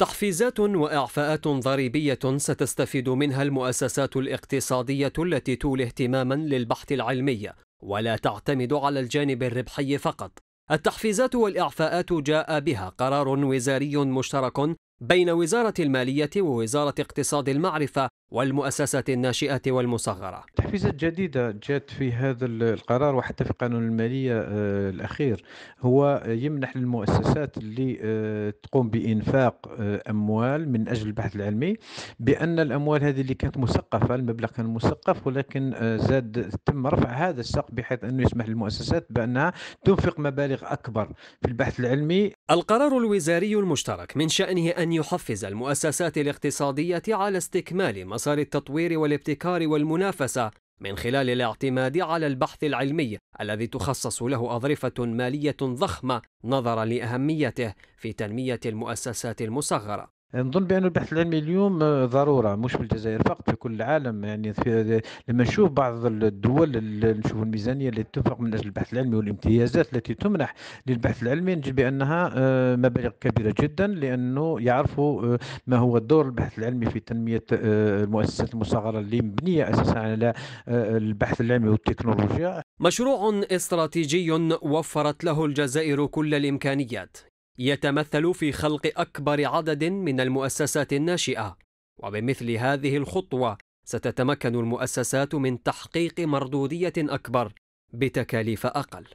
تحفيزات واعفاءات ضريبيه ستستفيد منها المؤسسات الاقتصاديه التي تولي اهتماما للبحث العلمي ولا تعتمد على الجانب الربحي فقط التحفيزات والاعفاءات جاء بها قرار وزاري مشترك بين وزاره الماليه ووزاره اقتصاد المعرفه والمؤسسات الناشئه والمصغره تحفيزات جديدة جات في هذا القرار وحتى في قانون المالية آه، الأخير هو يمنح للمؤسسات اللي آه، تقوم بإنفاق آه، أموال من أجل البحث العلمي بأن الأموال هذه اللي كانت مسقفة المبلغ كان مسقف ولكن زاد تم رفع هذا السقف بحيث أنه يسمح للمؤسسات بأنها تنفق مبالغ أكبر في البحث العلمي القرار الوزاري المشترك من شأنه أن يحفز المؤسسات الاقتصادية على استكمال مسار التطوير والابتكار والمنافسة من خلال الاعتماد على البحث العلمي الذي تخصص له أظرفة مالية ضخمة نظرا لأهميته في تنمية المؤسسات المصغرة نظن بأن البحث العلمي اليوم آه، ضرورة مش في الجزائر فقط في كل العالم يعني في آه، لما نشوف بعض الدول نشوف الميزانية التي تنفق من أجل البحث العلمي والامتيازات التي تمنح للبحث العلمي نجد بأنها آه، مبالغ كبيرة جدا لأنه يعرفوا ما هو دور البحث العلمي في تنمية المؤسسات المصغرة اللي مبنية أساسا على البحث العلمي والتكنولوجيا مشروع استراتيجي وفرت له الجزائر كل الإمكانيات يتمثل في خلق أكبر عدد من المؤسسات الناشئة وبمثل هذه الخطوة ستتمكن المؤسسات من تحقيق مردودية أكبر بتكاليف أقل